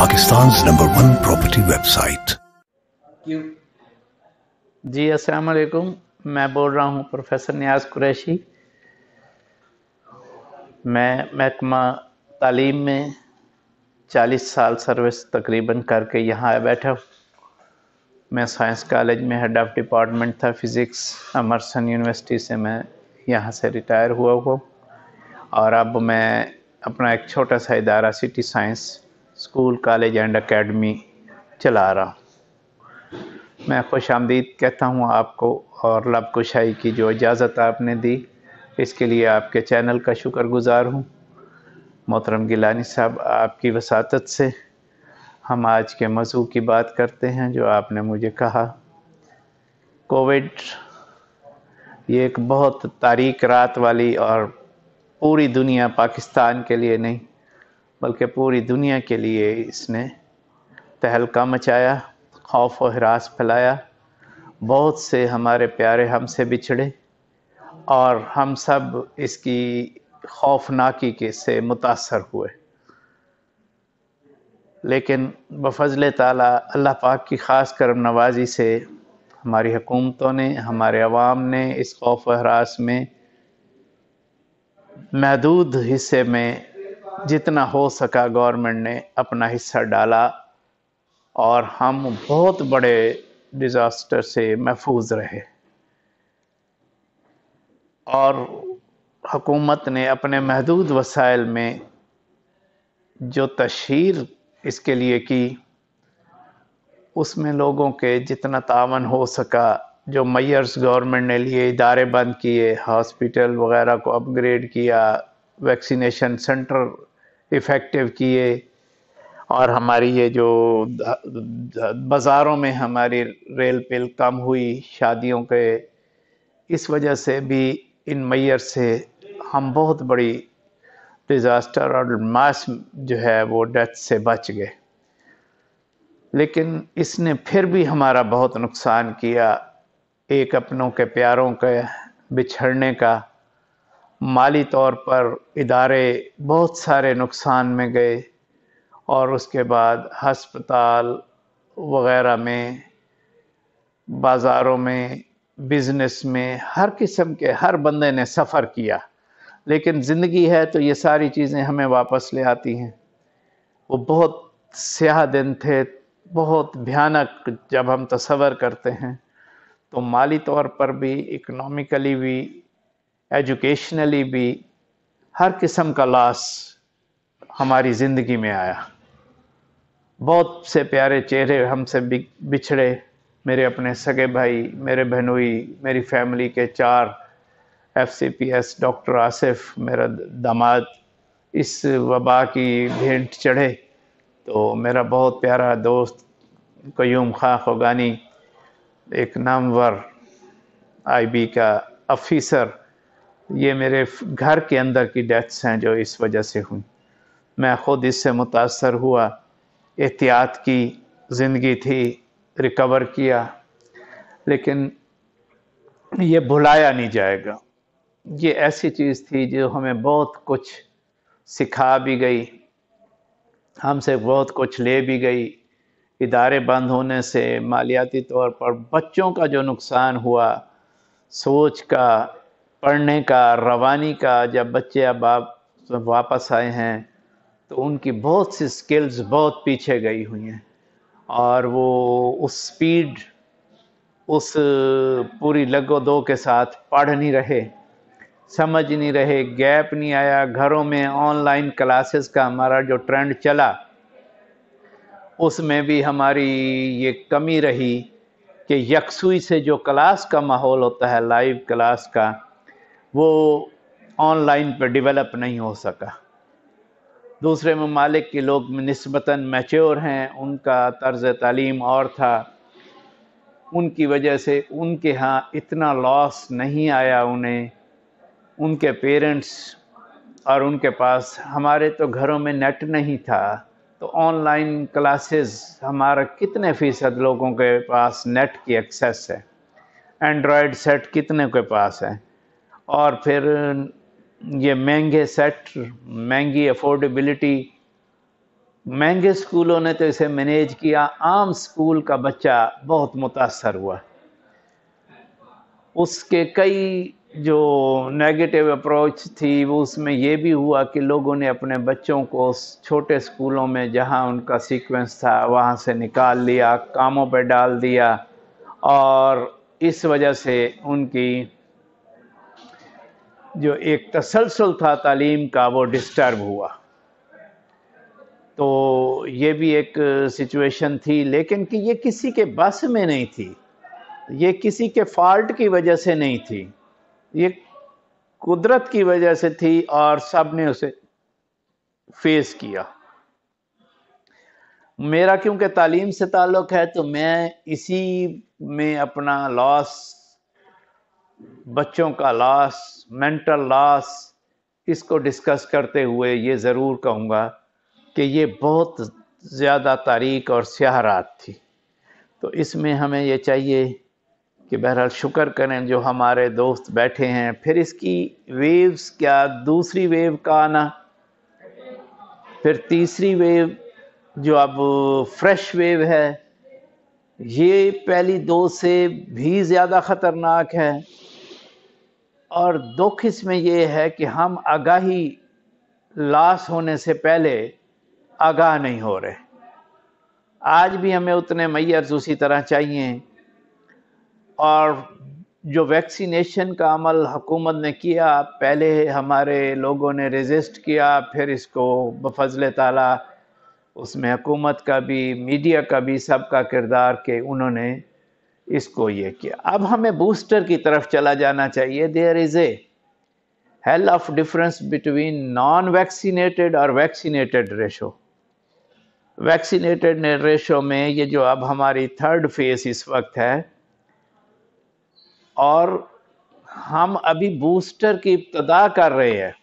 Pakistan's number one property website जी अस्सलाम वालेकुम मैं बोल रहा हूँ प्रोफेसर न्याज कुरैशी मैं महकमा तालीम में 40 साल सर्विस तकरीबन करके यहाँ आया बैठा हूँ मैं साइंस कॉलेज में हेड ऑफ़ डिपार्टमेंट था फिज़िक्स अमरसन यूनिवर्सिटी से मैं यहाँ से रिटायर हुआ हुआ और अब मैं अपना एक छोटा सा इदारा city science school college and academy चला रहा हूँ मैं खुश आमदीद कहता हूँ आपको और लब कुशाई की जो इजाज़त आपने दी इसके लिए आपके चैनल का शुक्रगुज़ार हूँ मोहतरम गिलानी साहब आपकी वसात से हम आज के मज़ू की बात करते हैं जो आपने मुझे कहा कोविड ये एक बहुत तारीख रात वाली और पूरी दुनिया पाकिस्तान के लिए नहीं बल्कि पूरी दुनिया के लिए इसने तहलका मचाया खौफ व हरास फैलाया बहुत से हमारे प्यारे हमसे बिछड़े और हम सब इसकी खौफनाकी के से मुतासर हुए लेकिन बफजल ताला अल्लाह पाक की ख़ास करम नवाजी से हमारी हुकूमतों ने हमारे आवाम ने इस खौफ हरास में महदूद हिस्से में जितना हो सका गवर्नमेंट ने अपना हिस्सा डाला और हम बहुत बड़े डिज़ास्टर से महफूज रहे और हुकूमत ने अपने महदूद वसाइल में जो तशहर इसके लिए की उसमें लोगों के जितना तावन हो सका जो मैयर्स गवर्नमेंट ने लिए इदारे बंद किए हॉस्पिटल वगैरह को अपग्रेड किया वैक्सीनेशन सेंटर इफ़ेक्टिव किए और हमारी ये जो बाज़ारों में हमारी रेल पेल कम हुई शादियों के इस वजह से भी इन मैयर से हम बहुत बड़ी डिज़ास्टर और मास जो है वो डेथ से बच गए लेकिन इसने फिर भी हमारा बहुत नुकसान किया एक अपनों के प्यारों के बिछड़ने का माली तौर पर इदारे बहुत सारे नुकसान में गए और उसके बाद हस्पताल वगैरह में बाज़ारों में बिज़नेस में हर किस्म के हर बंदे ने सफ़र किया लेकिन ज़िंदगी है तो ये सारी चीज़ें हमें वापस ले आती हैं वो बहुत स्याह दिन थे बहुत भयानक जब हम तस्वर करते हैं तो माली तौर पर भी इकनॉमिकली भी एजुकेशनली भी हर किस्म का लाश हमारी ज़िंदगी में आया बहुत से प्यारे चेहरे हमसे बिछड़े मेरे अपने सगे भाई मेरे बहनोई मेरी फैमिली के चार F C P S doctor Asif मेरा दामाद इस वबा की भेंट चढ़े तो मेरा बहुत प्यारा दोस्त क्यूम खां खोगानी एक नामवर आई बी का अफीसर ये मेरे घर के अंदर की डेथ्स हैं जो इस वजह से हुई मैं ख़ुद इससे मुतासर हुआ एहतियात की ज़िंदगी थी रिकवर किया लेकिन ये भुलाया नहीं जाएगा ये ऐसी चीज़ थी जो हमें बहुत कुछ सिखा भी गई हमसे बहुत कुछ ले भी गई इदारे बंद होने से मालियाती तौर पर बच्चों का जो नुकसान हुआ सोच का पढ़ने का रवानी का जब बच्चे अब आप वापस आए हैं तो उनकी बहुत सी स्किल्स बहुत पीछे गई हुई हैं और वो उस स्पीड उस पूरी लगो दो के साथ पढ़ नहीं रहे समझ नहीं रहे गैप नहीं आया घरों में ऑनलाइन क्लासेस का हमारा जो ट्रेंड चला उसमें भी हमारी ये कमी रही कि यकसुई से जो क्लास का माहौल होता है लाइव क्लास का वो ऑनलाइन पर डेवलप नहीं हो सका दूसरे ममालिक के लोग नस्बता मैच्योर हैं उनका तर्ज तालीम और था उनकी वजह से उनके यहाँ इतना लॉस नहीं आया उन्हें उनके पेरेंट्स और उनके पास हमारे तो घरों में नेट नहीं था तो ऑनलाइन क्लासेस हमारा कितने फ़ीसद लोगों के पास नेट की एक्सेस है एंड्रॉयड सेट कितने के पास है और फिर ये महंगे सेट महंगी अफोर्डेबिलिटी महंगे स्कूलों ने तो इसे मैनेज किया आम स्कूल का बच्चा बहुत मुतासर हुआ उसके कई जो नेगेटिव अप्रोच थी वो उसमें ये भी हुआ कि लोगों ने अपने बच्चों को छोटे स्कूलों में जहां उनका सीक्वेंस था वहां से निकाल लिया कामों पर डाल दिया और इस वजह से उनकी जो एक तसलसल था तालीम का वो डिस्टर्ब हुआ तो ये भी एक सिचुएशन थी लेकिन कि ये किसी के बस में नहीं थी ये किसी के फॉल्ट की वजह से नहीं थी ये कुदरत की वजह से थी और सब ने उसे फेस किया मेरा क्योंकि तालीम से ताल्लुक़ है तो मैं इसी में अपना लॉस बच्चों का लॉस मेंटल लॉस इसको डिस्कस करते हुए ये ज़रूर कहूँगा कि ये बहुत ज़्यादा तारीख और स्याह रात थी तो इसमें हमें ये चाहिए कि बहरहाल शुक्र करें जो हमारे दोस्त बैठे हैं फिर इसकी वेव्स क्या दूसरी वेव का आना फिर तीसरी वेव जो अब फ्रेश वेव है ये पहली दो से भी ज़्यादा ख़तरनाक है और दुख इसमें यह है कि हम आगाही लाश होने से पहले आगाह नहीं हो रहे आज भी हमें उतने मैर्स उसी तरह चाहिए और जो वैक्सीनेशन का अमल हुकूमत ने किया पहले हमारे लोगों ने रेजिस्ट किया फिर इसको बफजल ताला उसमें हुकूमत का भी मीडिया का भी सबका किरदार के उन्होंने इसको ये किया अब हमें बूस्टर की तरफ चला जाना चाहिए there is a hell of difference between non vaccinated और वैक्सीनेटेड रेशो वैक्सीनेटेड रेशो में ये जो अब हमारी थर्ड फेज इस वक्त है और हम अभी बूस्टर की इब्तदा कर रहे हैं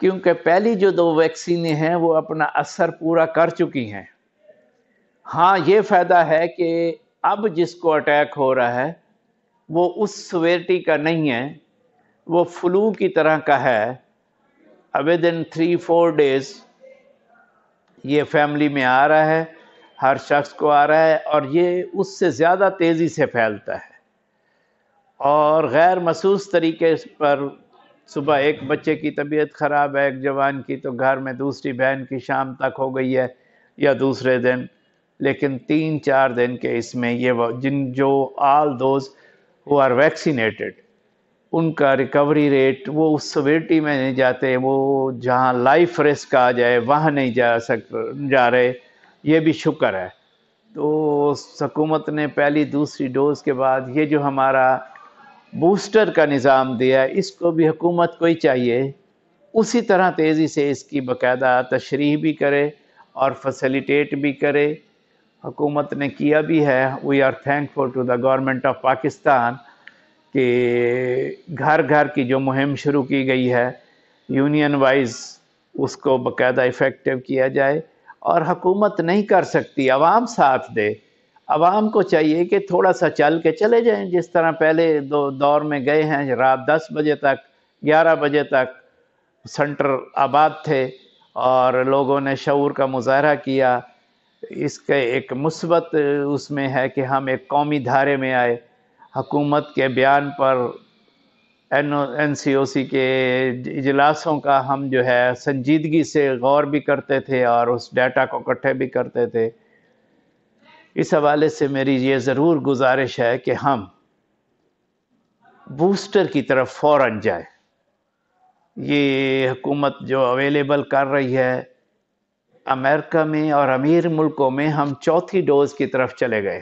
क्योंकि पहली जो दो वैक्सीन हैं वो अपना असर पूरा कर चुकी हैं हाँ ये फ़ायदा है कि अब जिसको अटैक हो रहा है वो उस सवेरिटी का नहीं है वो फ्लू की तरह का है with in three four days ये फैमिली में आ रहा है हर शख्स को आ रहा है और ये उससे ज़्यादा तेज़ी से फैलता है और गैर महसूस तरीके पर सुबह एक बच्चे की तबीयत ख़राब है एक जवान की तो घर में दूसरी बहन की शाम तक हो गई है या दूसरे दिन लेकिन तीन चार दिन के इसमें ये जिन जो all those who are vaccinated उनका रिकवरी रेट वो उस सवेरिटी में नहीं जाते वो जहाँ लाइफ रिस्क आ जाए वहाँ नहीं जा सक जा रहे ये भी शुक्र है तो हकूमत ने पहली दूसरी डोज़ के बाद ये जो हमारा बूस्टर का निज़ाम दिया इसको भी हुकूमत को ही चाहिए उसी तरह तेज़ी से इसकी बाकायदा तशरी भी करे और फैसिलिटेट भी करे हुकूमत ने किया भी है we are thankful to the government of Pakistan कि घर घर की जो मुहिम शुरू की गई है यूनियन वाइज उसको बकायदा इफ़ेक्टिव किया जाए और हकूमत नहीं कर सकती आवाम साथ दे आवाम को चाहिए कि थोड़ा सा चल के चले जाएं जिस तरह पहले दो दौर में गए हैं रात 10 बजे तक 11 बजे तक सेंटर आबाद थे और लोगों ने शूर का मुजाहरा किया इसका एक मुसबत उसमें है कि हम एक कौमी धारे में आए हकूमत के बयान पर एन एन सी ओ सी के इजलासों का हम जो है संजीदगी से गौर भी करते थे और उस डाटा को इकट्ठे भी करते थे इस हवाले से मेरी ये ज़रूर गुजारिश है कि हम बूस्टर की तरफ फ़ौर जाए ये हुकूमत जो अवेलेबल कर रही है अमेरिका में और अमीर मुल्कों में हम चौथी डोज की तरफ चले गए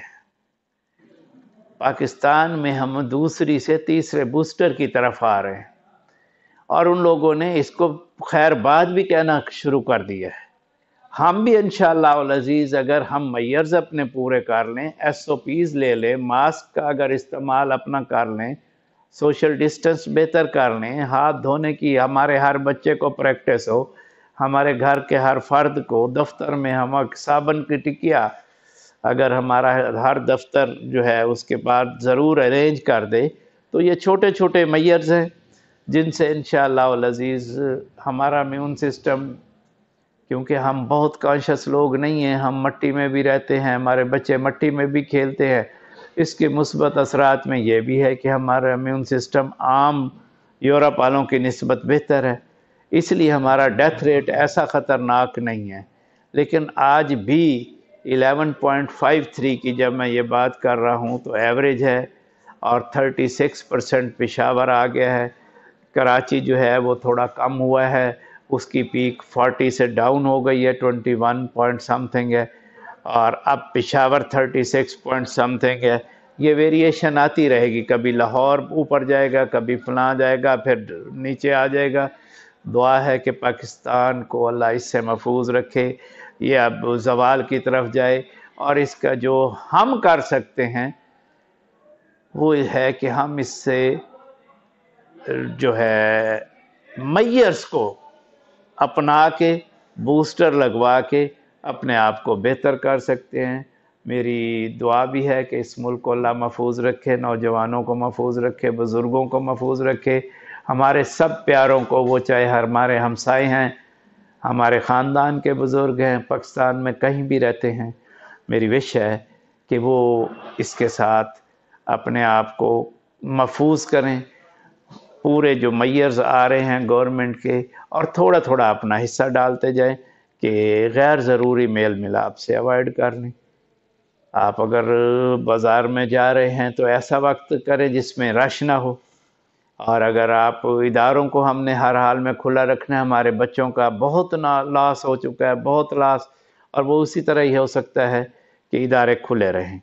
पाकिस्तान में हम दूसरी से तीसरे बूस्टर की तरफ आ रहे हैं और उन लोगों ने इसको खैर बाद भी कहना शुरू कर दिया है हम भी इन शजीज़ अगर हम मैयर्स अपने पूरे कर लें एस ओ पीज़ ले लें मास्क का अगर इस्तेमाल अपना कर लें सोशल डिस्टेंस बेहतर कर लें हाथ धोने की हमारे हर बच्चे को प्रैक्टिस हो हमारे घर के हर फर्द को दफ्तर में हम साबन की टिकिया अगर हमारा हर दफ्तर जो है उसके बाद ज़रूर अरेंज कर दे तो ये छोटे छोटे मैयर्स हैं जिनसे इन शजीज़ हमारा इम्यून सिस्टम क्योंकि हम बहुत कॉन्शस लोग नहीं हैं हम मट्टी में भी रहते हैं हमारे बच्चे मट्टी में भी खेलते हैं इसके मुस्बत असरात में यह भी है कि हमारा इम्यून सिस्टम आम यूरोप वालों की नस्बत बेहतर है इसलिए हमारा डेथ रेट ऐसा ख़तरनाक नहीं है लेकिन आज भी 11.53 की जब मैं ये बात कर रहा हूँ तो एवरेज है और 36 परसेंट पेशावर आ गया है कराची जो है वो थोड़ा कम हुआ है उसकी पीक 40 से डाउन हो गई है 21 पॉइंट समथिंग है और अब पेशावर 36 पॉइंट समथिंग है ये वेरिएशन आती रहेगी कभी लाहौर ऊपर जाएगा कभी फलां जाएगा फिर नीचे आ जाएगा दुआ है कि पाकिस्तान को अल्लाह इससे महफूज रखे ये अब जवाल की तरफ जाए और इसका जो हम कर सकते हैं वो है कि हम इससे जो है मैयर्स को अपना के बूस्टर लगवा के अपने आप को बेहतर कर सकते हैं मेरी दुआ भी है कि इस मुल्क को अल्लाह महफूज रखे नौजवानों को महफूज रखे बुज़ुर्गों को महफूज रखे हमारे सब प्यारों को वो चाहे हमारे हमसाए हैं हमारे ख़ानदान के बुज़ुर्ग हैं पाकिस्तान में कहीं भी रहते हैं मेरी विश है कि वो इसके साथ अपने आप को महफूज करें पूरे जो मैयर्स आ रहे हैं गवर्नमेंट के और थोड़ा थोड़ा अपना हिस्सा डालते जाएं कि गैर ज़रूरी मेल मिलाप से अवॉइड कर लें आप अगर बाज़ार में जा रहे हैं तो ऐसा वक्त करें जिसमें रश ना हो और अगर आप इदारों को हमने हर हाल में खुला रखना है हमारे बच्चों का बहुत ना लॉस हो चुका है बहुत लॉस और वो उसी तरह ही हो सकता है कि इदारे खुले रहें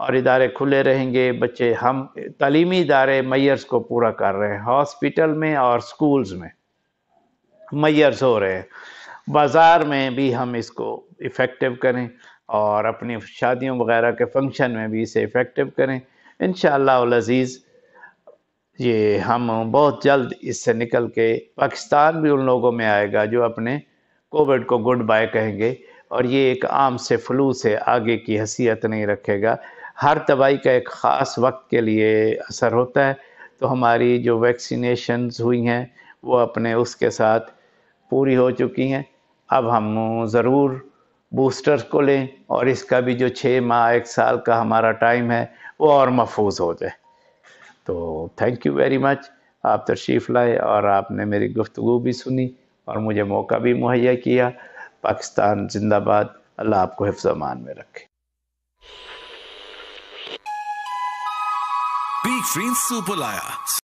और इदारे खुले रहेंगे बच्चे हम तलीमी इदारे मैयर्स को पूरा कर रहे हैं हॉस्पिटल में और स्कूल्स में मैयर्स हो रहे हैं बाज़ार में भी हम इसको इफ़ेक्टिव करें और अपनी शादियों वगैरह के फंक्शन में भी इसे इफ़ेक्टिव करें इन शजीज़ ये हम बहुत जल्द इससे निकल के पाकिस्तान भी उन लोगों में आएगा जो अपने कोविड को गुड बाय कहेंगे और ये एक आम से फ्लू से आगे की हसीियत नहीं रखेगा हर तबाही का एक ख़ास वक्त के लिए असर होता है तो हमारी जो वैक्सीनेशंस हुई हैं वो अपने उसके साथ पूरी हो चुकी हैं अब हम ज़रूर बूस्टर्स को लें और इसका भी जो छः माह एक साल का हमारा टाइम है वो और महफूज हो जाए तो थैंक यू वेरी मच आप तशरीफ़ लाए और आपने मेरी गुफ्तु भी सुनी और मुझे मौका भी मुहैया किया पाकिस्तान जिंदाबाद अल्लाह आपको हिफ्जमान में रखे सुपर लाया